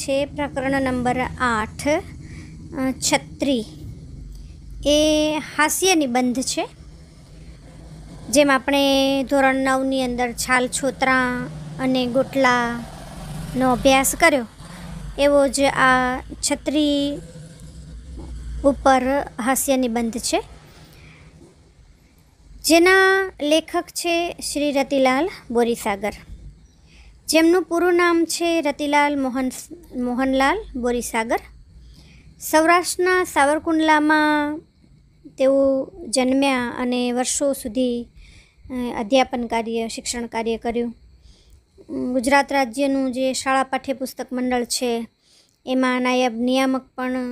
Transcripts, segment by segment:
છે પ્રકરણ નંબર આઠ છત્રી એ હાસ્ય નિબંધ છે જેમ આપણે ધોરણ નવની અંદર છાલ છોતરા અને ગોટલાનો અભ્યાસ કર્યો એવો જ આ છત્રી ઉપર હાસ્ય નિબંધ છે જેના લેખક છે શ્રી રતિલાલ બોરીસાગર જેમનું પૂરું નામ છે રતિલાલ મોહન મોહનલાલ બોરીસાગર સૌરાષ્ટ્રના સાવરકુંડલામાં તેઓ જન્મ્યા અને વર્ષો સુધી અધ્યાપન કાર્ય શિક્ષણ કાર્ય કર્યું ગુજરાત રાજ્યનું જે શાળા પાઠ્યપુસ્તક મંડળ છે એમાં નાયબ નિયામક પણ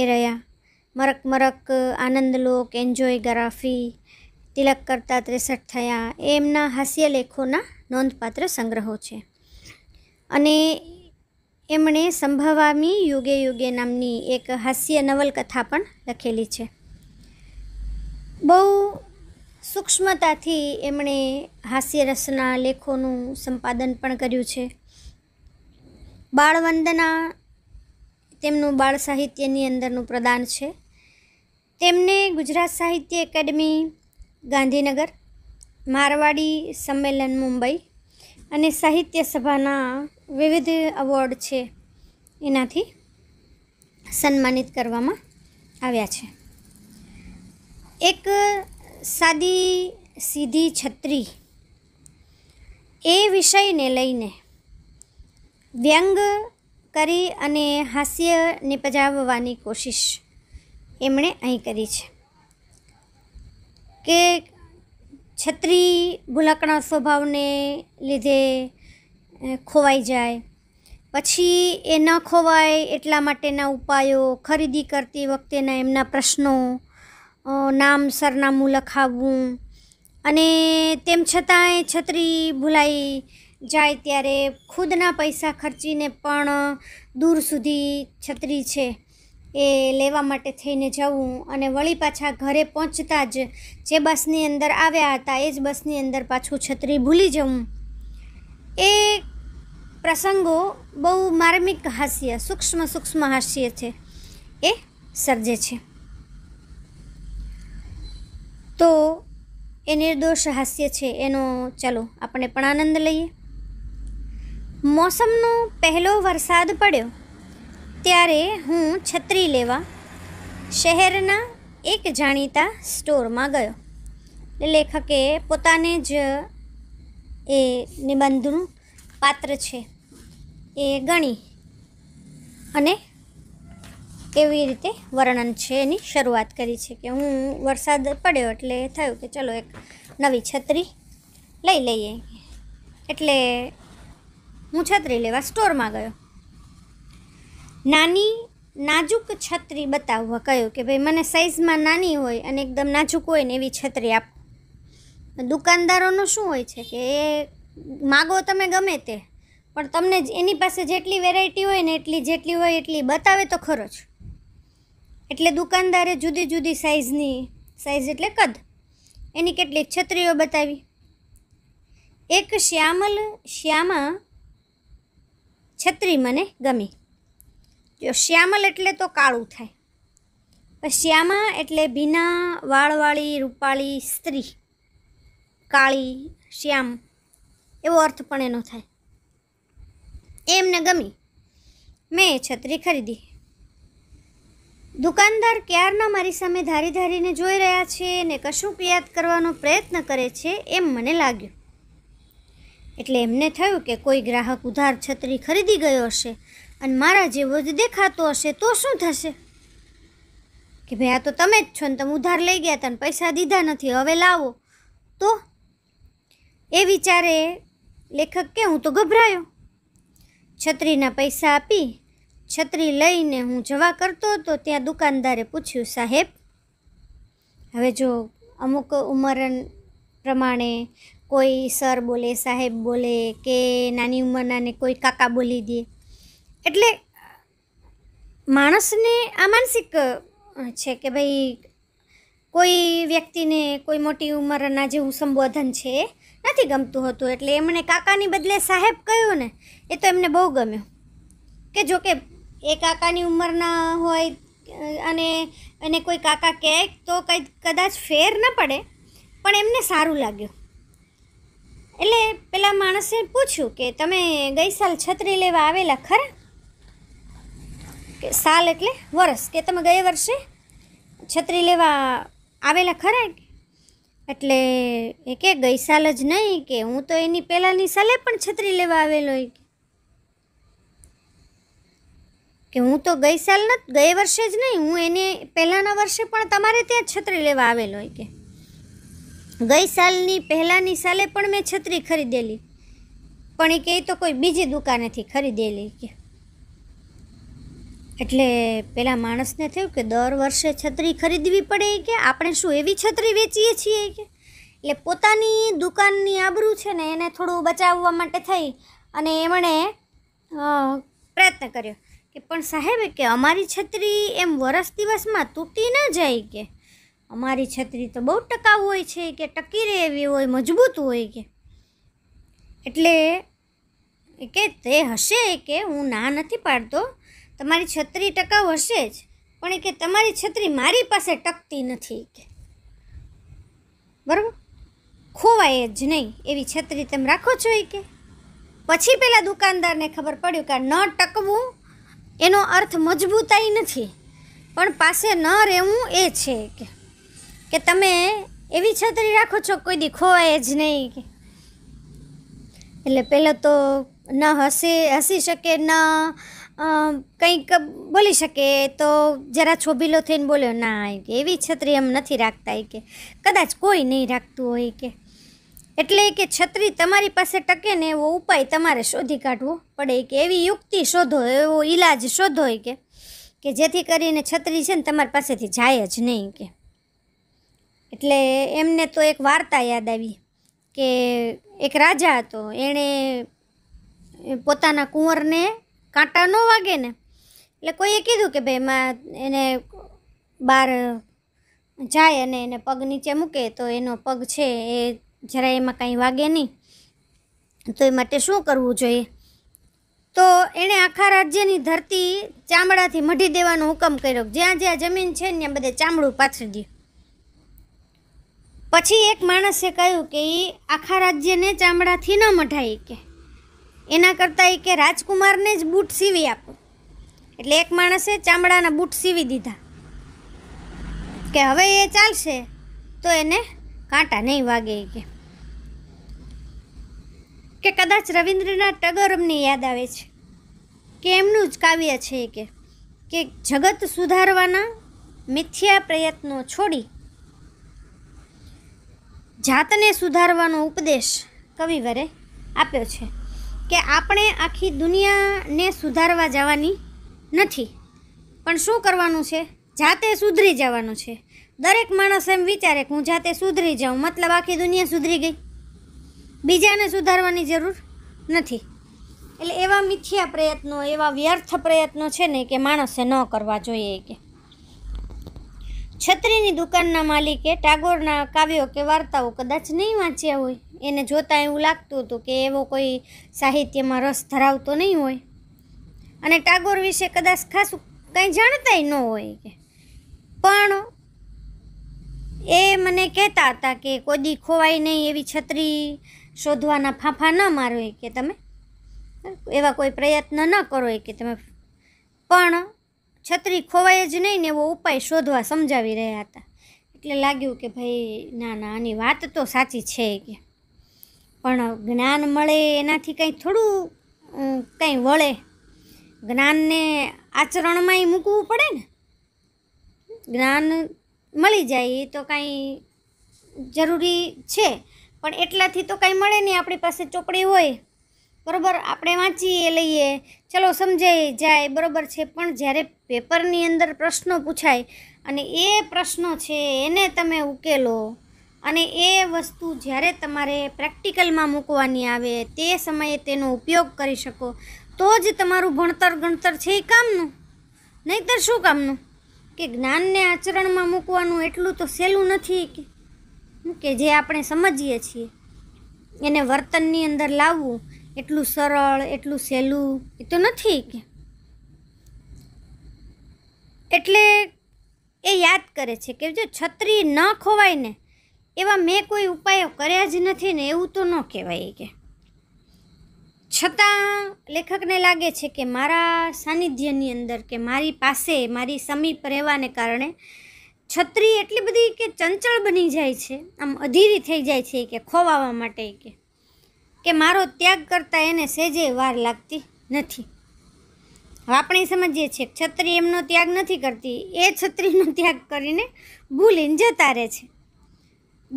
એ રહ્યા મરક મરક આનંદલોક એન્જોય ગ્રાફી તિલક કરતા ત્રેસઠ થયા એ એમના હાસ્યલેખોના નોંધપાત્ર સંગ્રહો છે અને એમણે સંભવામી યુગે યુગે નામની એક હાસ્ય નવલકથા પણ લખેલી છે બહુ સૂક્ષ્મતાથી એમણે હાસ્ય રસના લેખોનું સંપાદન પણ કર્યું છે બાળવંદના તેમનું બાળ સાહિત્યની અંદરનું પ્રદાન છે તેમને ગુજરાત સાહિત્ય એકેડમી ગાંધીનગર મારવાડી સંમેલન મુંબઈ અને સાહિત્ય સભાના વિવિધ અવોર્ડ છે એનાથી સન્માનિત કરવામાં આવ્યા છે એક સાદી સીધી છત્રી એ વિષયને લઈને વ્યંગ કરી અને હાસ્ય નિપજાવવાની કોશિશ એમણે અહીં કરી છે કે છત્રી ભૂલકણા સ્વભાવને લીધે ખોવાઈ જાય પછી એ ન ખોવાય એટલા માટેના ઉપાયો ખરીદી કરતી વખતેના એમના પ્રશ્નો નામ સરનામું લખાવવું અને તેમ છતાંય છત્રી ભૂલાઈ જાય ત્યારે ખુદના પૈસા ખર્ચીને પણ દૂર સુધી છત્રી છે એ લેવા માટે થઈને જવું અને વળી પાછા ઘરે પહોંચતા જ જે બસની અંદર આવ્યા હતા એ જ બસની અંદર પાછું છત્રી ભૂલી જવું એ પ્રસંગો બહુ માર્મિક હાસ્ય સૂક્ષ્મ સૂક્ષ્મ હાસ્ય છે એ સર્જે છે તો એ નિર્દોષ હાસ્ય છે એનો ચલો આપણે પણ આનંદ લઈએ મોસમનો પહેલો વરસાદ પડ્યો ત્યારે હું છત્રી લેવા શહેરના એક જાણીતા સ્ટોરમાં ગયો લેખકે પોતાને જ એ નિબંધનું પાત્ર છે એ ગણી અને એવી રીતે વર્ણન છે એની શરૂઆત કરી છે કે હું વરસાદ પડ્યો એટલે થયું કે ચલો એક નવી છત્રી લઈ લઈએ એટલે હું છત્રી લેવા સ્ટોરમાં ગયો નાની નાજુક છત્રી બતાવવા કહ્યું કે ભાઈ મને સાઇઝમાં નાની હોય અને એકદમ નાજુક હોય ને એવી છત્રી આપો દુકાનદારોનું શું હોય છે કે એ માગો તમે ગમે તે પણ તમને એની પાસે જેટલી વેરાયટી હોય ને એટલી જેટલી હોય એટલી બતાવે તો ખરો જ એટલે દુકાનદારે જુદી જુદી સાઇઝની સાઇઝ એટલે કદ એની કેટલીક છત્રીઓ બતાવી એક શ્યામલ શ્યામા છત્રી મને ગમી જો શ્યામલ એટલે તો કાળું થાય શ્યામા એટલે ભીના વાળવાળી રૂપાળી સ્ત્રી કાળી શ્યામ એવો અર્થ પણ એનો થાય એમને ગમી મેં છત્રી ખરીદી દુકાનદાર ક્યારના મારી સામે ધારી ધારીને જોઈ રહ્યા છે ને કશુંક યાદ કરવાનો પ્રયત્ન કરે છે એમ મને લાગ્યું એટલે એમને થયું કે કોઈ ગ્રાહક ઉધાર છત્રી ખરીદી ગયો હશે અને મારા જેવો જ દેખાતો હશે તો શું થશે કે ભાઈ આ તો તમે જ છો ને તમે ઉધાર લઈ ગયા હતા ને પૈસા દીધા નથી હવે લાવો તો એ વિચારે લેખક કે હું તો ગભરાયો છત્રીના પૈસા આપી છત્રી લઈને હું જવા કરતો હતો ત્યાં દુકાનદારે પૂછ્યું સાહેબ હવે જો અમુક ઉંમર પ્રમાણે કોઈ સર બોલે સાહેબ બોલે કે નાની ઉંમરનાને કોઈ કાકા બોલી દે એટલે માણસને આ માનસિક છે કે ભાઈ કોઈ વ્યક્તિને કોઈ મોટી ઉંમરના જેવું સંબોધન છે નથી ગમતું હતું એટલે એમણે કાકાની બદલે સાહેબ કહ્યું ને એ તો એમને બહુ ગમ્યું કે જો કે એ કાકાની ઉંમરના હોય અને એને કોઈ કાકા કહે તો કંઈ કદાચ ફેર ન પડે પણ એમને સારું લાગ્યું એટલે પેલા માણસે પૂછ્યું કે તમે ગઈ સાલ છત્રી લેવા આવેલા ખરા કે સાલ એટલે વરસ કે તમે ગયા વર્ષે છત્રી લેવા આવેલા ખરા એટલે એ કે ગઈ સાલ જ નહીં કે હું તો એની પહેલાંની સાલે પણ છત્રી લેવા આવેલો કે હું તો ગઈ સાલ ન ગયે વર્ષે જ નહીં હું એને પહેલાંના વર્ષે પણ તમારે ત્યાં છત્રી લેવા આવેલો કે ગઈ સાલની પહેલાંની સાલે પણ મેં છત્રી ખરીદેલી પણ એ કે તો કોઈ બીજી દુકાનેથી ખરીદેલી કે એટલે પેલા માણસને થયું કે દર વર્ષે છત્રી ખરીદવી પડે કે આપણે શું એવી છત્રી વેચીએ છીએ કે એટલે પોતાની દુકાનની આબરૂ છે ને એને થોડું બચાવવા માટે થઈ અને એમણે પ્રયત્ન કર્યો કે પણ સાહેબ કે અમારી છત્રી એમ વરસ દિવસમાં તૂટી ન જાય કે અમારી છત્રી તો બહુ ટકાઉ હોય છે કે ટકી રહે એવી હોય મજબૂત હોય કે એટલે કે તે હશે કે હું ના નથી પાડતો તમારી છત્રી ટકાઉ હશે જ પણ કે તમારી છત્રી મારી પાસે ટકતી નથી કે બરાબર ખોવાય જ નહીં એવી છત્રી તમે રાખો છો એ કે પછી પેલા દુકાનદારને ખબર પડ્યું કે ન ટકવું એનો અર્થ મજબૂતાઈ નથી પણ પાસે ન રહેવું એ છે કે કે તમે એવી છત્રી રાખો છો કોઈ દી ખોવાય જ નહીં કે એટલે પહેલાં તો ન હસી હસી શકે ન કંઈક બોલી શકે તો જરા છોભીલો થઈને બોલ્યો ના કે એવી છત્રી એમ નથી રાખતા એ કે કદાચ કોઈ નહીં રાખતું હોય કે એટલે કે છત્રી તમારી પાસે ટકે ને એવો ઉપાય તમારે શોધી કાઢવો પડે કે એવી યુક્તિ શોધો એવો ઈલાજ શોધો હોય કે કે જેથી કરીને છત્રી છે ને તમારી પાસેથી જાય જ નહીં કે એટલે એમને તો એક વાર્તા યાદ આવી કે એક રાજા હતો એણે પોતાના કુંવરને કાંટા ન વાગે ને એટલે કોઈએ કીધું કે ભાઈ માં એને બહાર જાય અને એને પગ નીચે મૂકે તો એનો પગ છે એ જરા એમાં કાંઈ વાગે નહીં તો એ માટે શું કરવું જોઈએ તો એણે આખા રાજ્યની ધરતી ચામડાથી મઢી દેવાનો હુકમ કર્યો જ્યાં જ્યાં જમીન છે ત્યાં બધે ચામડું પાછળ દે પછી એક માણસે કહ્યું કે એ આખા રાજ્યને ચામડાથી ન મઢાય કે એના કરતાં એ કે રાજકુમારને જ બૂટ સીવી આપો એટલે એક માણસે ચામડાના બૂટ સીવી દીધા કે હવે એ ચાલશે તો એને કાંટા નહીં વાગે કે કે કદાચ રવિન્દ્રનાથ ટાગોર અમને યાદ આવે છે કે એમનું જ કાવ્ય છે કે કે જગત સુધારવાના મિથ્યા પ્રયત્નો છોડી જાતને સુધારવાનો ઉપદેશ કવિવરે આપ્યો છે કે આપણે આખી દુનિયાને સુધારવા જવાની નથી પણ શું કરવાનું છે જાતે સુધરી જવાનું છે દરેક માણસ એમ વિચારે કે હું જાતે સુધરી જાઉં મતલબ આખી દુનિયા સુધરી ગઈ બીજાને સુધારવાની જરૂર નથી એટલે એવા મિથ્યા પ્રયત્નો એવા વ્યર્થ પ્રયત્નો છે ને કે માણસે ન કરવા જોઈએ કે છત્રીની દુકાનના માલિકે ટાગોરના કાવ્યો કે વાર્તાઓ કદાચ નહીં વાંચ્યા હોય એને જોતાં એવું લાગતું હતું કે એવો કોઈ સાહિત્યમાં રસ ધરાવતો નહીં હોય અને ટાગોર વિશે કદાચ ખાસ કંઈ જાણતાય ન હોય કે પણ એ મને કહેતા હતા કે કોદી ખોવાય નહીં એવી છત્રી શોધવાના ફાંફા ન મારો કે તમે એવા કોઈ પ્રયત્ન ન કરો કે તમે પણ છત્રી ખોવાય જ નહીં ને એવો ઉપાય શોધવા સમજાવી રહ્યા હતા એટલે લાગ્યું કે ભાઈ ના ના આની વાત તો સાચી છે કે પણ જ્ઞાન મળે એનાથી કંઈ થોડું કંઈ વળે જ્ઞાનને આચરણમાંય મૂકવું પડે ને જ્ઞાન મળી જાય એ તો કાંઈ જરૂરી છે પણ એટલાથી તો કાંઈ મળે નહીં આપણી પાસે ચોપડી હોય બરાબર આપણે વાંચીએ લઈએ ચલો સમજાઈ જાય બરાબર છે પણ જ્યારે પેપરની અંદર પ્રશ્નો પૂછાય અને એ પ્રશ્નો છે એને તમે ઉકેલો અને એ વસ્તુ જ્યારે તમારે પ્રેક્ટિકલમાં મૂકવાની આવે તે સમયે તેનો ઉપયોગ કરી શકો તો જ તમારું ભણતર ગણતર છે એ કામનું નહીંતર શું કામનું કે જ્ઞાનને આચરણમાં મૂકવાનું એટલું તો સહેલું નથી કે જે આપણે સમજીએ છીએ એને વર્તનની અંદર લાવવું એટલું સરળ એટલું સહેલું એ તો નથી કે એટલે એ યાદ કરે છે કે જો છત્રી ન ખોવાય ને એવા મેં કોઈ ઉપાયો કર્યા જ નથી ને એવું તો ન કહેવાય કે છતાં લેખકને લાગે છે કે મારા સાનિધ્યની અંદર કે મારી પાસે મારી સમીપ રહેવાને કારણે છત્રી એટલી બધી કે ચંચળ બની જાય છે આમ અધીરી થઈ જાય છે કે ખોવાવા માટે કે કે મારો ત્યાગ કરતાં એને સહેજે વાર લાગતી નથી આપણે સમજીએ છીએ છત્રી એમનો ત્યાગ નથી કરતી એ છત્રીનો ત્યાગ કરીને ભૂલીને જતા રહે છે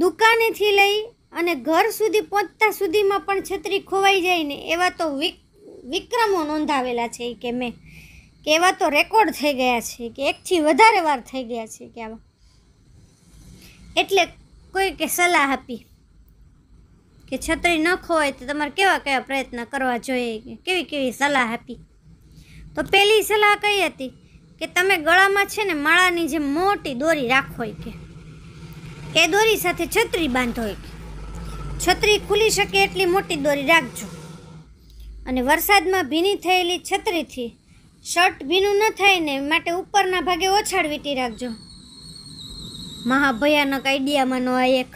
દુકાનેથી લઈ અને ઘર સુધી પહોંચતા સુધીમાં પણ છત્રી ખોવાઈ જાય ને એવા તો વિક વિક્રમો નોંધાવેલા છે કે મેં કે એવા તો રેકોર્ડ થઈ ગયા છે કે એકથી વધારે વાર થઈ ગયા છે કે આવા એટલે કોઈ કે સલાહ આપી કે છત્રી ન ખોવાય તો તમારે કેવા કેવા પ્રયત્ન કરવા જોઈએ કે કેવી કેવી સલાહ આપી તો પહેલી સલાહ કઈ હતી કે તમે ગળામાં છે ને માળાની જે મોટી દોરી રાખો કે એ દોરી સાથે છત્રી બાંધો કે છત્રી ખુલી શકે એટલી મોટી દોરી રાખજો અને વરસાદમાં ભીની થયેલી છત્રીથી શર્ટ ભીનું ન થાય ને માટે ઉપરના ભાગે ઓછાળ વીટી રાખજો મહાભયાનક આઈડિયામાંનો આ એક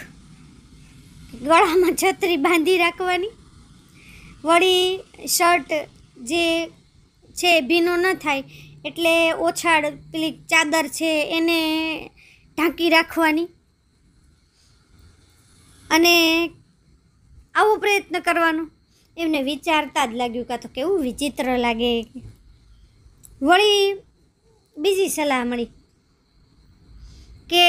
ગળામાં છત્રી બાંધી રાખવાની વળી શર્ટ જે છે ભીનો ન થાય એટલે ઓછાળ પેલી ચાદર છે એને ઢાંકી રાખવાની અને આવો પ્રયત્ન કરવાનો એમને વિચારતા જ લાગ્યું કાં તો કેવું વિચિત્ર લાગે વળી બીજી સલાહ મળી કે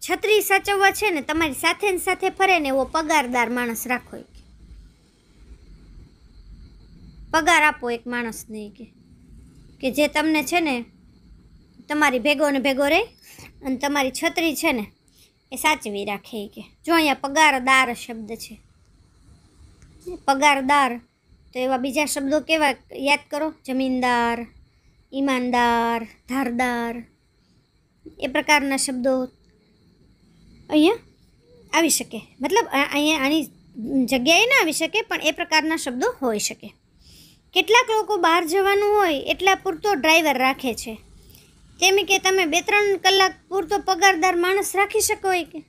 છત્રી સાચવવા છે ને તમારી સાથે ને સાથે ફરે ને એવો પગારદાર માણસ રાખો પગાર આપો એક માણસને કે કે જે તમને છે ને તમારી ભેગો ને ભેગો રહે અને તમારી છત્રી છે ને એ સાચવી રાખે કે જો અહીંયા પગારદાર શબ્દ છે પગારદાર તો એવા બીજા શબ્દો કેવા યાદ કરો જમીનદાર ઈમાનદાર ધારદાર એ પ્રકારના શબ્દો અહીંયા આવી શકે મતલબ અહીંયા આની જગ્યાએ ના આવી શકે પણ એ પ્રકારના શબ્દો હોઈ શકે કેટલાક લોકો બહાર જવાનું હોય એટલા પૂરતો ડ્રાઈવર રાખે છે તેમ કે તમે બે ત્રણ કલાક પૂરતો પગારદાર માણસ રાખી શકો કે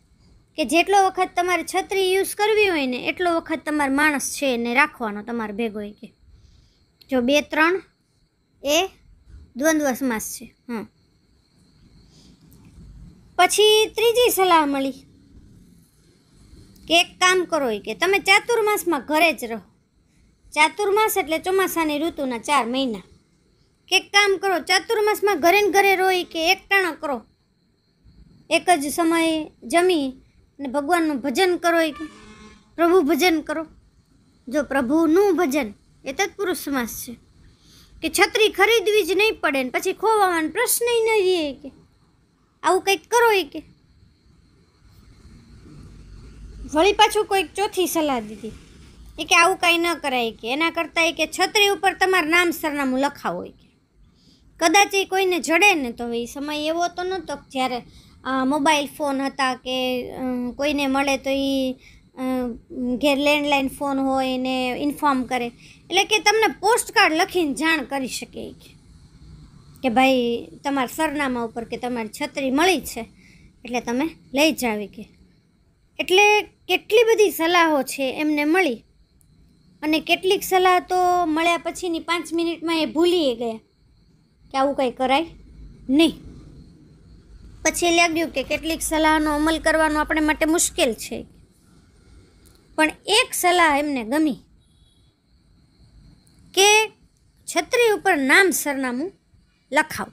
કે જેટલો વખત તમારે છત્રી યુઝ કરવી હોય ને એટલો વખત તમારો માણસ છે એને રાખવાનો તમારે ભેગો કે જો બે ત્રણ એ દ્વંદ્વ સમાસ છે હા પછી ત્રીજી સલાહ મળી કે એક કામ કરો કે તમે ચાતુર્માસમાં ઘરે જ રહો ચાતુર્માસ એટલે ચોમાસાની ઋતુના ચાર મહિના કે એક કામ કરો ચાતુર્માસમાં ઘરે ને ઘરે રોઈ કે એકટાણા કરો એક જ સમયે જમી અને ભગવાનનું ભજન કરો કે પ્રભુ ભજન કરો જો પ્રભુનું ભજન એ તત્પુરુષ સમાસ છે કે છત્રી ખરીદવી જ નહીં પડે ને પછી ખોવાનો પ્રશ્ન નહીં રહીએ કે આવું કંઈક કરો એ કે વળી પાછું કોઈક ચોથી સલાહ દીધી એ કે આવું કાંઈ ન કરાય કે એના કરતાં એ કે છત્રી ઉપર તમારું નામ સરનામું લખાવો કે કદાચ એ કોઈને જડે ને તો એ સમય એવો તો નહોતો જ્યારે મોબાઈલ ફોન હતા કે કોઈને મળે તો એ ઘેર લેન્ડલાઇન ફોન હોય એને ઇન્ફોર્મ કરે એટલે કે તમને પોસ્ટકાર્ડ લખીને જાણ કરી શકે કે કે ભાઈ તમારા સરનામા ઉપર કે તમારી છત્રી મળી છે એટલે તમે લઈ જાવી કે એટલે કેટલી બધી સલાહો છે એમને મળી અને કેટલીક સલાહ તો મળ્યા પછીની પાંચ મિનિટમાં એ ભૂલી ગયા કે આવું કંઈ કરાય નહીં પછી લાગ્યું કે કેટલીક સલાહનો અમલ કરવાનો આપણે માટે મુશ્કેલ છે પણ એક સલાહ એમને ગમી કે છત્રી ઉપર નામ સરનામું લખાવ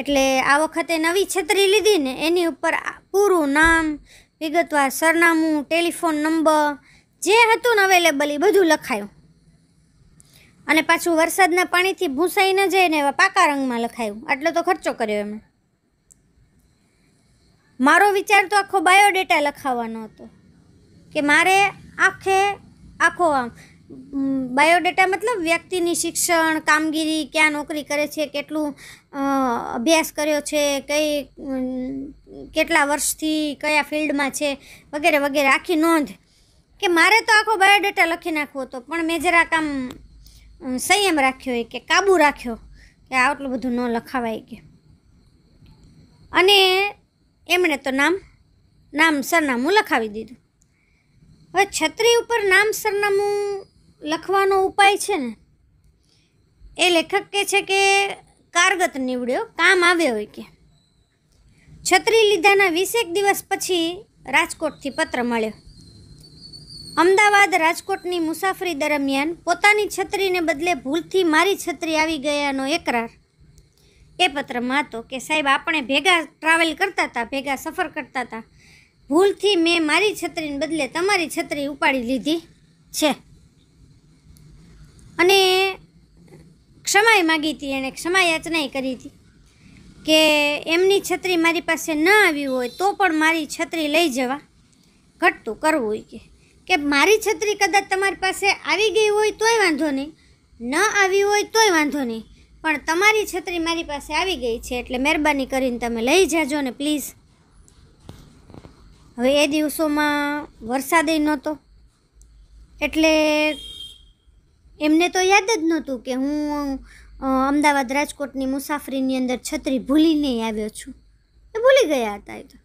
એટલે આ વખતે નવી છત્રી લીધી ને એની ઉપર પૂરું નામ વિગતવાર સરનામું ટેલિફોન નંબર જે હતું ને અવેલેબલ એ બધું લખાયું અને પાછું વરસાદના પાણીથી ભૂંસાઈ ન જઈને એવા પાકા રંગમાં લખાયું આટલો તો ખર્ચો કર્યો એમ મારો વિચાર તો આખો બાયોડેટા લખાવવાનો હતો કે મારે આખે આખો આમ બાયોડેટા મતલબ વ્યક્તિની શિક્ષણ કામગીરી ક્યાં નોકરી કરે છે કેટલું અભ્યાસ કર્યો છે કઈ કેટલા વર્ષથી કયા ફિલ્ડમાં છે વગેરે વગેરે આખી નોંધ કે મારે તો આખો બાયોડેટા લખી નાખવો હતો પણ મેં જરા કામ સંયમ રાખ્યો કે કાબુ રાખ્યો કે આટલું બધું ન લખાવાય કે અને એમણે તો નામ નામ સરનામું લખાવી દીધું હવે છત્રી ઉપર નામ સરનામું લખવાનો ઉપાય છે ને એ લેખક કે છે કે કારગત નીવડ્યો કામ આવ્યો હોય કે છત્રી લીધાના વીસેક દિવસ પછી રાજકોટથી પત્ર મળ્યો અમદાવાદ રાજકોટની મુસાફરી દરમિયાન પોતાની છત્રીને બદલે ભૂલથી મારી છત્રી આવી ગયાનો એકરાર એ પત્રમાં હતો કે સાહેબ આપણે ભેગા ટ્રાવેલ કરતા હતા ભેગા સફર કરતા હતા ભૂલથી મેં મારી છત્રીને બદલે તમારી છત્રી ઉપાડી લીધી છે અને ક્ષમાય માગી હતી એણે ક્ષમા યાચનાએ કરી હતી કે એમની છત્રી મારી પાસે ન આવી હોય તો પણ મારી છત્રી લઈ જવા ઘટતું કરવું હોય કે કે મારી છત્રી કદાચ તમારી પાસે આવી ગઈ હોય તોય વાંધો નહીં ન આવી હોય તોય વાંધો નહીં પણ તમારી છત્રી મારી પાસે આવી ગઈ છે એટલે મહેરબાની કરીને તમે લઈ જાજો ને પ્લીઝ હવે એ દિવસોમાં વરસાદય નહોતો એટલે એમને તો યાદ જ નહોતું કે હું અમદાવાદ રાજકોટની મુસાફરીની અંદર છત્રી ભૂલીને આવ્યો છું એ ભૂલી ગયા હતા એ તો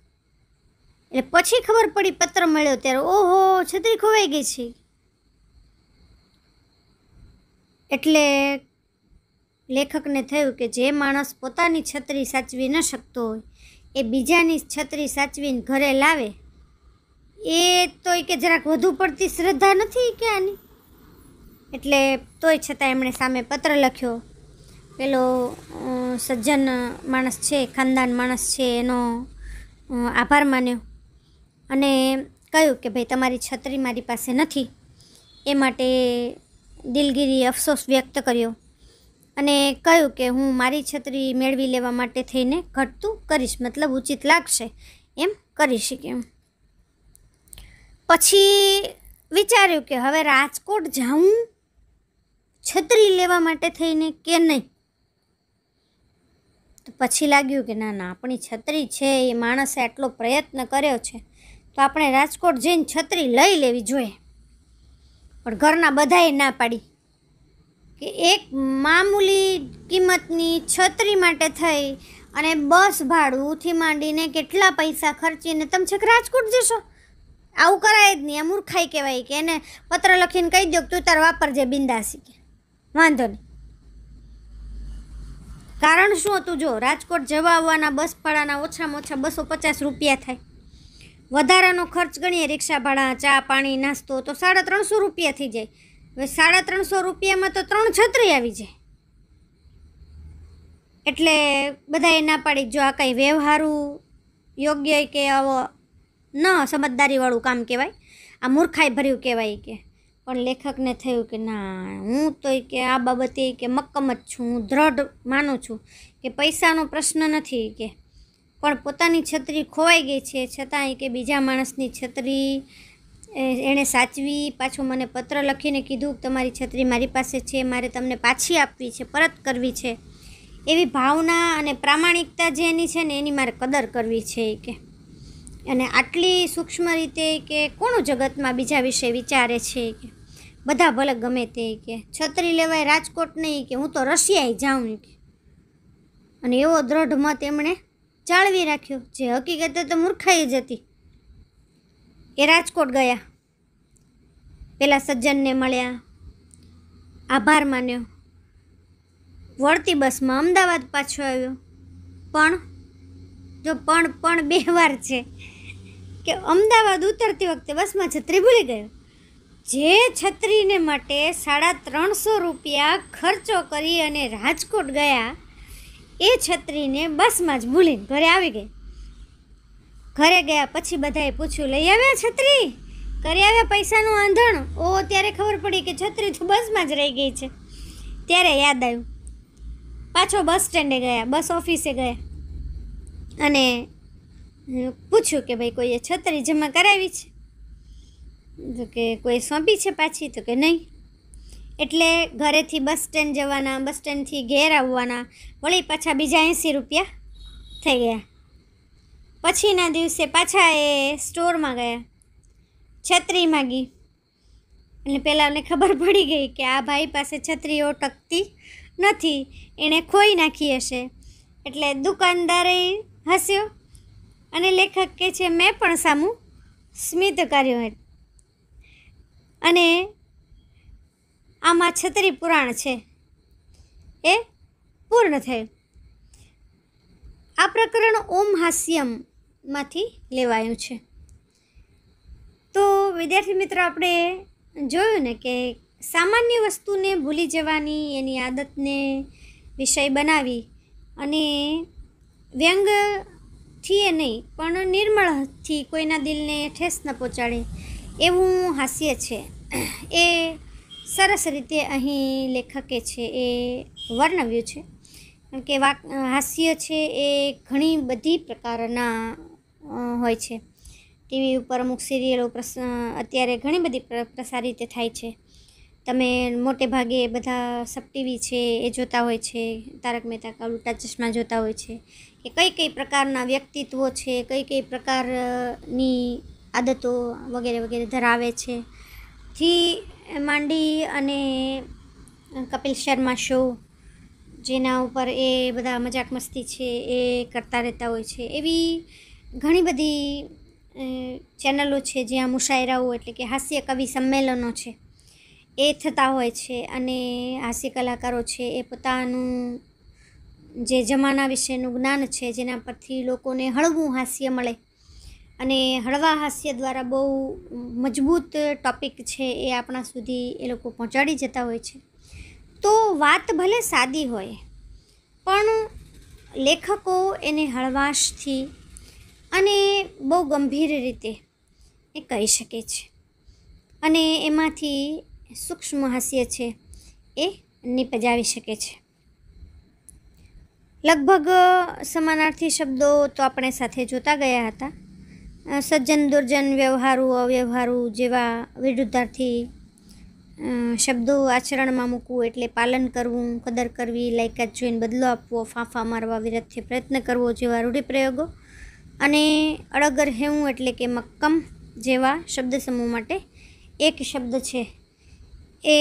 એટલે પછી ખબર પડી પત્ર મળ્યો ત્યારે ઓહો છત્રી ખોવાઈ ગઈ છે એટલે લેખકને થયું કે જે માણસ પોતાની છત્રી સાચવી ન શકતો હોય એ બીજાની છત્રી સાચવીને ઘરે લાવે એ તો એ કે જરાક વધુ પડતી શ્રદ્ધા નથી કે આની એટલે તોય છતાં એમણે સામે પત્ર લખ્યો પેલો સજ્જન માણસ છે ખાનદાન માણસ છે એનો આભાર માન્યો અને કહ્યું કે ભાઈ તમારી છત્રી મારી પાસે નથી એ માટે દિલગીરી અફસોસ વ્યક્ત કર્યો અને કહ્યું કે હું મારી છત્રી મેળવી લેવા માટે થઈને ઘટતું કરીશ મતલબ ઉચિત લાગશે એમ કરી શક્યું પછી વિચાર્યું કે હવે રાજકોટ જાઉં છત્રી લેવા માટે થઈને કે નહીં તો પછી લાગ્યું કે ના ના આપણી છત્રી છે એ માણસે આટલો પ્રયત્ન કર્યો છે તો આપણે રાજકોટ જઈને છત્રી લઈ લેવી જોઈએ પણ ઘરના બધાએ ના પાડી કે એક મામૂલી કિંમતની છત્રી માટે થઈ અને બસ ભાડુંથી માંડીને કેટલા પૈસા ખર્ચીને તમે છેક રાજકોટ જશો આવું કરાય જ નહીં આ મૂર્ખાઈ કહેવાય કે એને પત્ર લખીને કહી દો કે તું તાર વાપરજે બિંદાસી કે વાંધો નહીં કારણ શું હતું જો રાજકોટ જવા આવવાના બસ ભાડાના ઓછામાં ઓછા બસો પચાસ રૂપિયા થાય વધારાનો ખર્ચ ગણીએ રિક્ષા ભાડા ચા પાણી નાસ્તો તો સાડા ત્રણસો રૂપિયા થઈ જાય હવે સાડા ત્રણસો રૂપિયામાં તો ત્રણ છત્રી આવી જાય એટલે બધાએ ના પાડી જો આ કાંઈ વ્યવહારું યોગ્ય કે આવો ન સમજદારીવાળું કામ કહેવાય આ મૂર્ખાઈ ભર્યું કહેવાય કે પણ લેખકને થયું કે ના હું તો કે આ બાબતે કે મક્કમ જ છું હું દ્રઢ માનું છું કે પૈસાનો પ્રશ્ન નથી કે પણ પોતાની છત્રી ખોવાઈ ગઈ છે છતાંય કે બીજા માણસની છત્રી એણે સાચવી પાછું મને પત્ર લખીને કીધું કે તમારી છત્રી મારી પાસે છે મારે તમને પાછી આપવી છે પરત કરવી છે એવી ભાવના અને પ્રામાણિકતા જે એની છે ને એની મારે કદર કરવી છે કે અને આટલી સૂક્ષ્મ રીતે કે કોણ જગતમાં બીજા વિશે વિચારે છે કે બધા ભલે ગમે તે કે છત્રી લેવાય રાજકોટ નહીં કે હું તો રશિયાએ જાઉં કે અને એવો દ્રઢ મત એમણે જાળવી રાખ્યો જે હકીકતે તો મૂર્ખાઈ જ હતી એ રાજકોટ ગયા પેલા સજ્જનને મળ્યા આભાર માન્યો વળતી બસમાં અમદાવાદ પાછો આવ્યો પણ જો પણ પણ બે વાર છે કે અમદાવાદ ઉતરતી વખતે બસમાં છત્રી ભૂલી ગયો જે છત્રીને માટે સાડા ત્રણસો રૂપિયા ખર્ચો કરી અને રાજકોટ ગયા એ છત્રીને બસમાં જ ભૂલીને ઘરે આવી ગઈ ઘરે ગયા પછી બધાએ પૂછ્યું લઈ આવ્યા છત્રી કરી આવ્યા પૈસાનું આંધણ ઓ ત્યારે ખબર પડી કે છત્રી તો બસમાં જ રહી ગઈ છે ત્યારે યાદ આવ્યું પાછો બસ સ્ટેન્ડે ગયા બસ ઓફિસે ગયા અને પૂછ્યું કે ભાઈ કોઈએ છત્રી જમા કરાવી છે જો કે કોઈ સોંપી છે પાછી તો કે નહીં એટલે ઘરેથી બસ સ્ટેન્ડ જવાના બસ સ્ટેન્ડથી ઘેર આવવાના વળી પાછા બીજા એંસી રૂપિયા થઈ ગયા પછીના દિવસે પાછા એ સ્ટોરમાં ગયા છત્રી માગી એટલે પહેલાં એને ખબર પડી ગઈ કે આ ભાઈ પાસે છત્રીઓ ટકતી નથી એણે ખોઈ નાખી હશે એટલે દુકાનદારે હસ્યો અને લેખક કે છે મેં પણ સામું સ્મિત કર્યું હતું અને આમાં છત્રી પુરાણ છે એ પૂર્ણ થયું આ પ્રકરણ ઓમ હાસ્યમમાંથી લેવાયું છે તો વિદ્યાર્થી મિત્રો આપણે જોયું ને કે સામાન્ય વસ્તુને ભૂલી જવાની એની આદતને વિષય બનાવી અને વ્યંગથી એ નહીં પણ નિર્મળથી કોઈના દિલને ઠેસ ન પહોંચાડે એવું હાસ્ય છે એ સરસ રીતે અહીં લેખકે છે એ વર્ણવ્યું છે કે વાક હાસ્ય છે એ ઘણી બધી પ્રકારના હોય છે ટીવી ઉપર અમુક સિરિયલો અત્યારે ઘણી બધી પ્રસારિત થાય છે તમે મોટે ભાગે બધા સબ ટીવી છે એ જોતા હોય છે તારક મહેતા કા ઉલ્ટા ચશ્મા જોતા હોય છે કે કઈ કઈ પ્રકારના વ્યક્તિત્વો છે કઈ કઈ પ્રકારની આદતો વગેરે વગેરે ધરાવે છે થી માંડી અને કપિલ શર્મા શો જેના ઉપર એ બધા મજાક મસ્તી છે એ કરતા રહેતા હોય છે એવી ઘણી બધી ચેનલો છે જ્યાં મુશાયરાઓ એટલે કે હાસ્ય કવિ સંમેલનો છે એ થતા હોય છે અને હાસ્ય કલાકારો છે એ પોતાનું જે જમાના વિશેનું જ્ઞાન છે જેના પરથી લોકોને હળવું હાસ્ય મળે અને હળવા હાસ્ય દ્વારા બહુ મજબૂત ટોપિક છે એ આપણા સુધી એ લોકો પહોંચાડી જતા હોય છે તો વાત ભલે સાદી હોય પણ લેખકો એને હળવાશથી અને બહુ ગંભીર રીતે એ કહી શકે છે અને એમાંથી સૂક્ષ્મ હાસ્ય છે એ નિપજાવી શકે છે લગભગ સમાનાર્થી શબ્દો તો આપણે સાથે જોતા ગયા હતા સજ્જન દુર્જન વ્યવહારુ અવ્યવહારુ જેવા વિરુદ્ધાર્થી શબ્દો આચરણમાં મૂકવું એટલે પાલન કરવું કદર કરવી લાયકાત જોઈને બદલો આપવો ફાંફા મારવા વિરથ્ય પ્રયત્ન કરવો જેવા રૂઢિપ્રયોગો અને અળગર હેવું એટલે કે મક્કમ જેવા શબ્દ સમૂહ માટે એક શબ્દ છે એ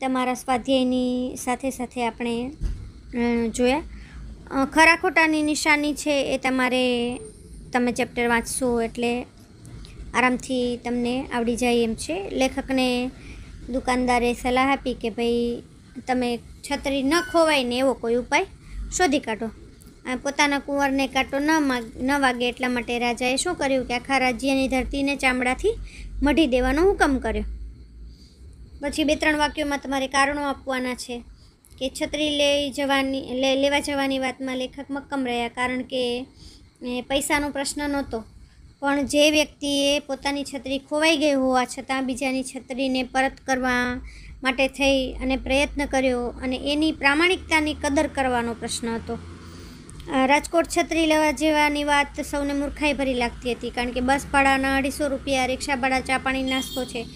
તમારા સ્વાધ્યાયની સાથે સાથે આપણે જોયા ખરા ખોટાની નિશાની છે એ તમારે તમે ચેપ્ટર વાંચશો એટલે આરામથી તમને આવડી જાય એમ છે લેખકને દુકાનદારે સલાહ આપી કે ભાઈ તમે છત્રી ન ખોવાય ને એવો કોઈ ઉપાય શોધી કાઢો પોતાના કુંવરને કાંટો ન ન વાગે એટલા માટે રાજાએ શું કર્યું કે આખા રાજ્યની ધરતીને ચામડાથી મઢી દેવાનો હુકમ કર્યો પછી બે ત્રણ વાક્યોમાં તમારે કારણો આપવાના છે કે છત્રી લઈ જવાની લેવા જવાની વાતમાં લેખક મક્કમ રહ્યા કારણ કે ને પૈસાનો પ્રશ્ન નહોતો પણ જે વ્યક્તિએ પોતાની છત્રી ખોવાઈ ગઈ હોવા છતાં બીજાની છત્રીને પરત કરવા માટે થઈ અને પ્રયત્ન કર્યો અને એની પ્રામાણિકતાની કદર કરવાનો પ્રશ્ન હતો રાજકોટ છત્રી લેવા જેવાની વાત સૌને મૂર્ખાઈ ભરી લાગતી હતી કારણ કે બસ ભાડાના અઢીસો રૂપિયા રિક્ષા ભાડા ચા પાણી નાસ્તો છે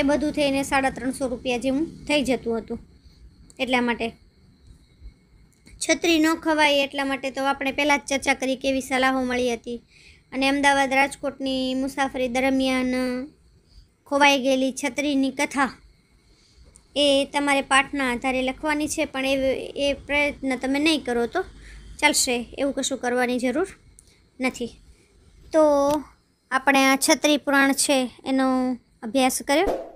એ બધું થઈને સાડા ત્રણસો રૂપિયા જેવું થઈ જતું હતું એટલા માટે છત્રી ન ખવાય એટલા માટે તો આપણે પહેલાં જ ચર્ચા કરી કેવી સલાહો મળી હતી અને અમદાવાદ રાજકોટની મુસાફરી દરમિયાન ખોવાઈ ગયેલી છત્રીની કથા એ તમારે પાઠના આધારે લખવાની છે પણ એ એ પ્રયત્ન તમે નહીં કરો તો ચાલશે એવું કશું કરવાની જરૂર નથી તો આપણે આ છત્રી પુરાણ છે એનો અભ્યાસ કર્યો